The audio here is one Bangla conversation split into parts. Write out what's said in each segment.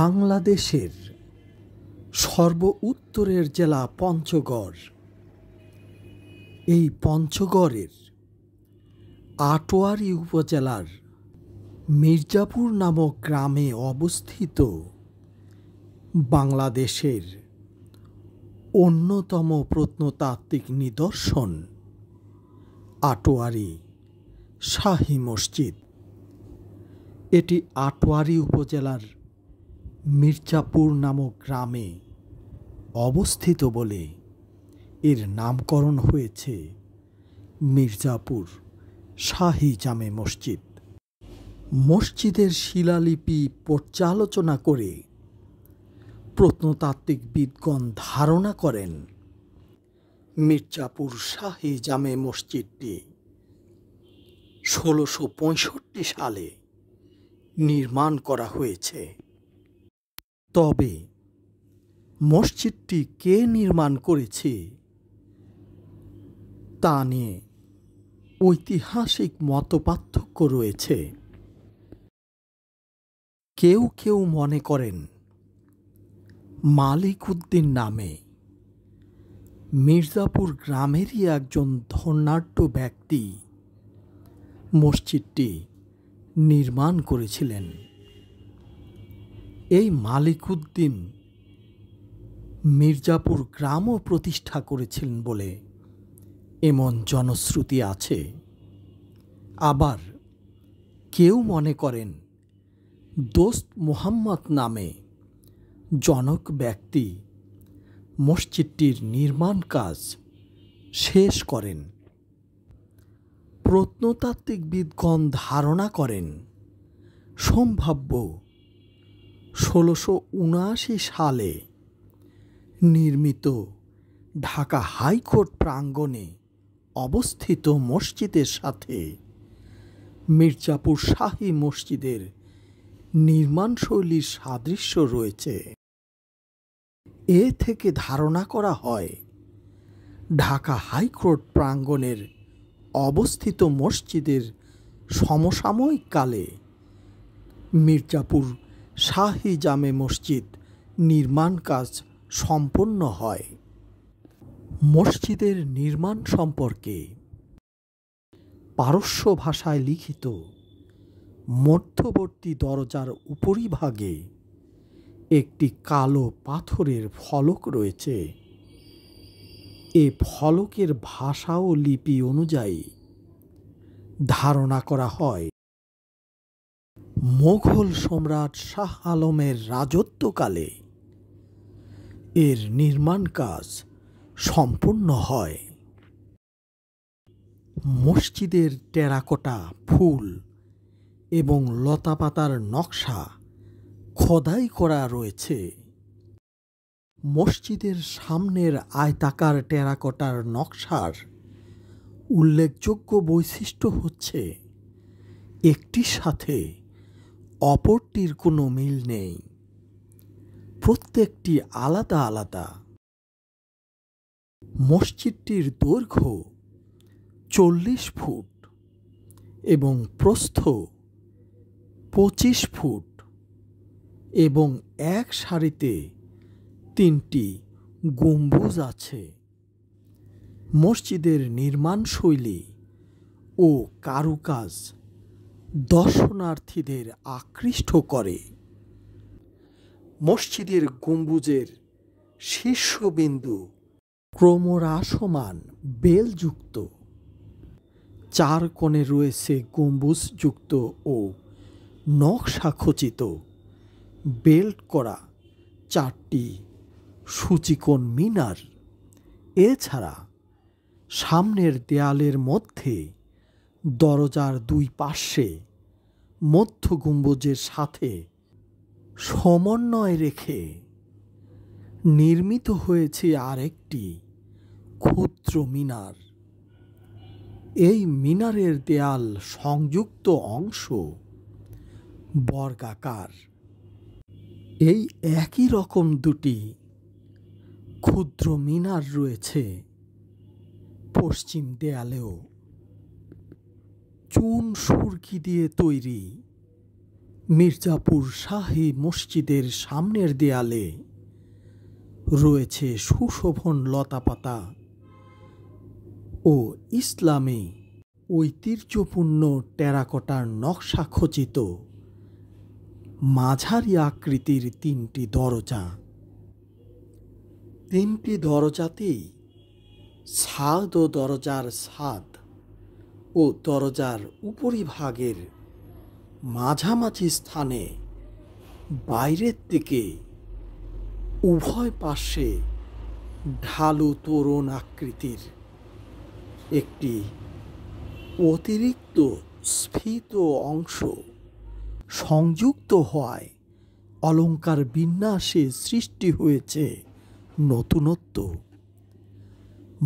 বাংলাদেশের সর্ব উত্তরের জেলা পঞ্চগড় এই পঞ্চগড়ের আটোয়ারি উপজেলার মির্জাপুর নামক গ্রামে অবস্থিত বাংলাদেশের অন্যতম প্রত্নতাত্ত্বিক নিদর্শন আটোয়ারি শাহী মসজিদ এটি আটোয়ারি উপজেলার মির্জাপুর নামক গ্রামে অবস্থিত বলে এর নামকরণ হয়েছে মির্জাপুর শাহী জামে মসজিদ মসজিদের শিলালিপি পর্যালোচনা করে প্রত্নতাত্ত্বিক বিদগণ ধারণা করেন মির্জাপুর শাহী জামে মসজিদটি ষোলোশো সালে নির্মাণ করা হয়েছে তবে মসজিদটি কে নির্মাণ করেছে তা নিয়ে ঐতিহাসিক মতপার্থক্য রয়েছে কেউ কেউ মনে করেন মালিক উদ্দিন নামে মির্জাপুর গ্রামেরই একজন ধর্নাঢ্য ব্যক্তি মসজিদটি নির্মাণ করেছিলেন এই মালিক উদ্দিন মির্জাপুর গ্রামও প্রতিষ্ঠা করেছিলেন বলে এমন জনশ্রুতি আছে আবার কেউ মনে করেন দোস্ত মুহাম্মদ নামে জনক ব্যক্তি মসজিদটির নির্মাণ কাজ শেষ করেন প্রত্নতাত্ত্বিকবিদগণ ধারণা করেন সম্ভাব্য ষোলোশো উনআশি সালে নির্মিত ঢাকা হাইকোর্ট প্রাঙ্গণে অবস্থিত মসজিদের সাথে মির্জাপুর শাহী মসজিদের নির্মাণশৈলীর সাদৃশ্য রয়েছে এ থেকে ধারণা করা হয় ঢাকা হাইকোর্ট প্রাঙ্গণের অবস্থিত মসজিদের সমসাময়িক কালে মির্জাপুর শাহী জামে মসজিদ নির্মাণ কাজ সম্পন্ন হয় মসজিদের নির্মাণ সম্পর্কে পারস্য ভাষায় লিখিত মধ্যবর্তী দরজার উপরিভাগে একটি কালো পাথরের ফলক রয়েছে এ ফলকের ভাষা ও লিপি অনুযায়ী ধারণা করা হয় মোঘল সম্রাট শাহ আলমের রাজত্বকালে এর নির্মাণ কাজ সম্পূর্ণ হয় মসজিদের টেরাকোটা ফুল এবং লতাপাতার নকশা খোদাই করা রয়েছে মসজিদের সামনের আয়তাকার টেরাকোটার নকশার উল্লেখযোগ্য বৈশিষ্ট্য হচ্ছে একটির সাথে অপরটির কোনো মিল নেই প্রত্যেকটি আলাদা আলাদা মসজিদটির দৈর্ঘ্য চল্লিশ ফুট এবং প্রস্থ পঁচিশ ফুট এবং এক সারিতে তিনটি গম্বুজ আছে মসজিদের নির্মাণশৈলী ও কারুকাজ দর্শনার্থীদের আকৃষ্ট করে মসজিদের গম্বুজের শীর্ষবিন্দু ক্রমহ্রাসমান বেলযুক্ত চার কোণে রয়েছে গম্বুজযুক্ত ও নকশাখচিত বেল্ট করা চারটি সূচিকোণ মিনার এছাড়া সামনের দেয়ালের মধ্যে দরজার দুই পার্শ্বে মধ্য গম্বুজের সাথে সমন্বয় রেখে নির্মিত হয়েছে আরেকটি ক্ষুদ্র মিনার এই মিনারের দেয়াল সংযুক্ত অংশ বর্গাকার এই একই রকম দুটি ক্ষুদ্র মিনার রয়েছে পশ্চিম দেয়ালেও চুন সুরকি দিয়ে তৈরি মির্জাপুর শাহী মসজিদের সামনের দেয়ালে রয়েছে সুশোভন লতাপাতা ও ইসলামে ঐতিহ্যপূর্ণ টেরাকোটার নকশা খচিত মাঝারি আকৃতির তিনটি দরজা তিনটি দরজাতেই সাদ ও দরজার সাদ ও দরজার উপরিভাগের মাঝামাঝি স্থানে বাইরের দিকে উভয় পাশে ঢালু তোরণ আকৃতির একটি অতিরিক্ত স্ফীত অংশ সংযুক্ত হওয়ায় অলঙ্কার বিন্যাসে সৃষ্টি হয়েছে নতুনত্ব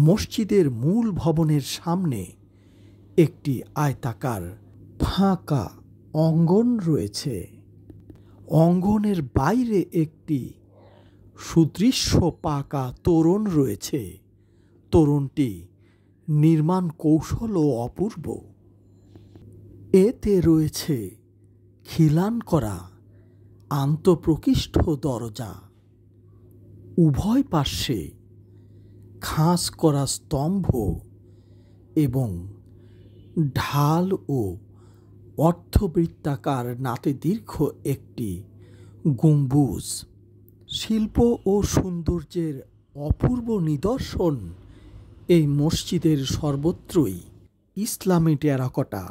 মসজিদের মূল ভবনের সামনে একটি আয়তাকার ফাঁকা অঙ্গন রয়েছে অঙ্গনের বাইরে একটি সুদৃশ্য পাকা তোরণ রয়েছে তোরণটি নির্মাণ কৌশল ও অপূর্ব এতে রয়েছে খিলান করা আন্তঃপ্রকৃষ্ট দরজা উভয় পার্শ্বে খাস করা স্তম্ভ এবং ঢাল ও অর্থবৃত্তাকার নাতে দীর্ঘ একটি গম্বুজ শিল্প ও সৌন্দর্যের অপূর্ব নিদর্শন এই মসজিদের সর্বত্রই ইসলামী টেরাকটা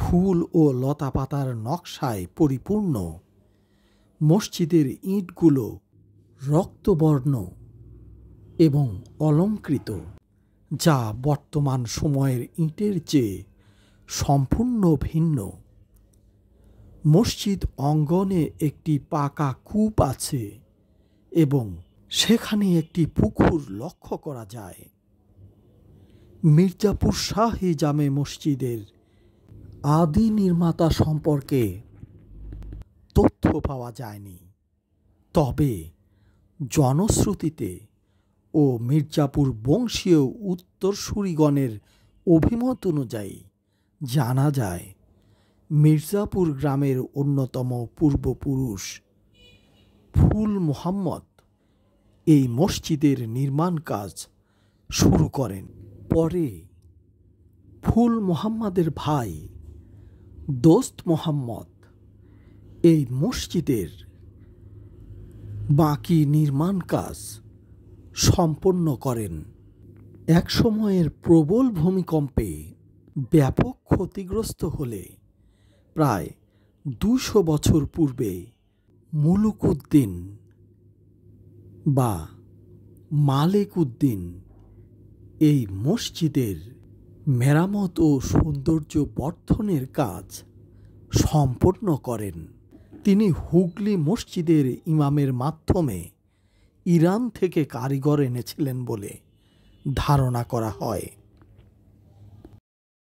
ফুল ও লতাপাতার নকশায় পরিপূর্ণ মসজিদের ইঁটগুলো রক্তবর্ণ এবং অলঙ্কৃত যা বর্তমান সময়ের ইটের চেয়ে সম্পূর্ণ ভিন্ন মসজিদ অঙ্গনে একটি পাকা কূপ আছে এবং সেখানে একটি পুকুর লক্ষ্য করা যায় মির্জাপুর শাহী জামে মসজিদের আদি নির্মাতা সম্পর্কে তথ্য পাওয়া যায়নি তবে জনশ্রুতিতে ও মির্জাপুর বংশীয় উত্তরসূরিগণের অভিমত অনুযায়ী জানা যায় মির্জাপুর গ্রামের অন্যতম পূর্বপুরুষ ফুল মোহাম্মদ এই মসজিদের নির্মাণ কাজ শুরু করেন পরে ফুল মোহাম্মদের ভাই দোস্ত মোহাম্মদ এই মসজিদের বাকি নির্মাণ কাজ সম্পন্ন করেন এক সময়ের প্রবল ভূমিকম্পে ব্যাপক ক্ষতিগ্রস্ত হলে প্রায় দুশো বছর পূর্বে মুলুকুদ্দিন বা মালিক উদ্দিন এই মসজিদের মেরামত ও সৌন্দর্য বর্ধনের কাজ সম্পন্ন করেন তিনি হুগলি মসজিদের ইমামের মাধ্যমে ইরান থেকে কারিগর এনেছিলেন বলে ধারণা করা হয়